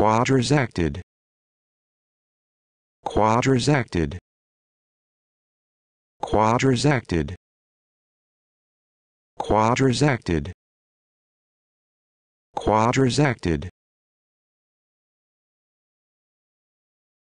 acted. quadrisected acted. quadrisected acted.